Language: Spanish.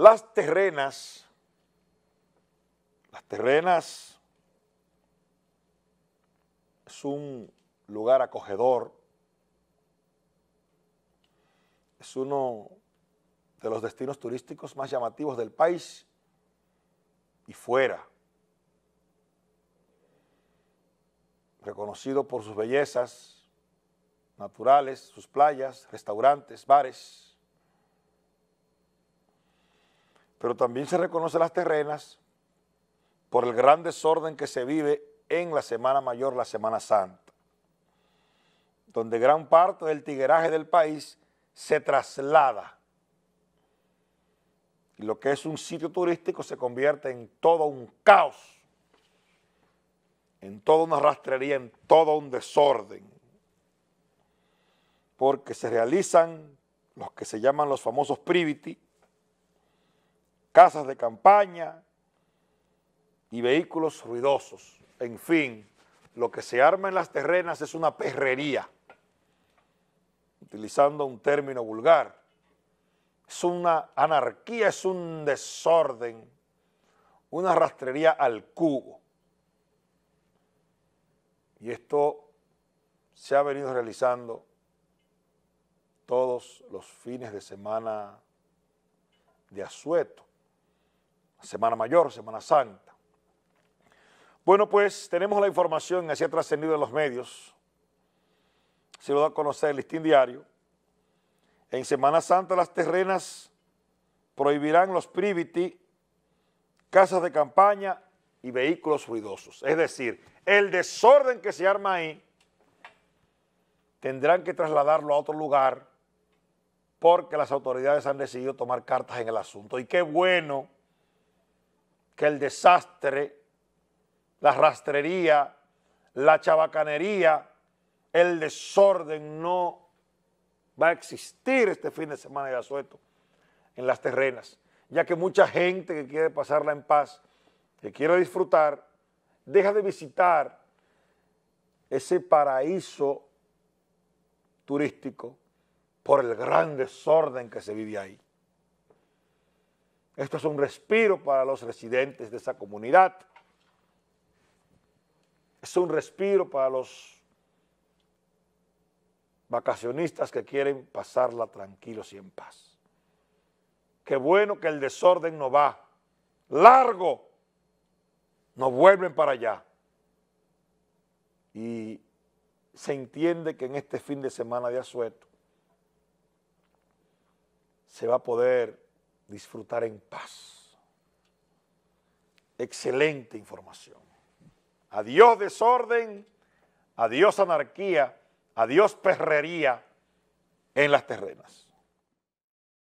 Las terrenas, las terrenas es un lugar acogedor, es uno de los destinos turísticos más llamativos del país y fuera. Reconocido por sus bellezas naturales, sus playas, restaurantes, bares, pero también se reconoce las terrenas por el gran desorden que se vive en la Semana Mayor, la Semana Santa, donde gran parte del tigueraje del país se traslada y lo que es un sitio turístico se convierte en todo un caos, en toda una rastrería, en todo un desorden, porque se realizan los que se llaman los famosos privity, casas de campaña y vehículos ruidosos. En fin, lo que se arma en las terrenas es una perrería, utilizando un término vulgar. Es una anarquía, es un desorden, una rastrería al cubo. Y esto se ha venido realizando todos los fines de semana de asueto. Semana Mayor, Semana Santa. Bueno, pues tenemos la información, así ha trascendido en los medios, se lo da a conocer el listín diario. En Semana Santa las terrenas prohibirán los privity, casas de campaña y vehículos ruidosos. Es decir, el desorden que se arma ahí tendrán que trasladarlo a otro lugar porque las autoridades han decidido tomar cartas en el asunto. Y qué bueno que el desastre, la rastrería, la chabacanería, el desorden no va a existir este fin de semana de asueto en las terrenas, ya que mucha gente que quiere pasarla en paz, que quiere disfrutar, deja de visitar ese paraíso turístico por el gran desorden que se vive ahí. Esto es un respiro para los residentes de esa comunidad. Es un respiro para los vacacionistas que quieren pasarla tranquilos y en paz. Qué bueno que el desorden no va. Largo. No vuelven para allá. Y se entiende que en este fin de semana de asueto se va a poder disfrutar en paz. Excelente información. Adiós desorden, adiós anarquía, adiós perrería en las terrenas.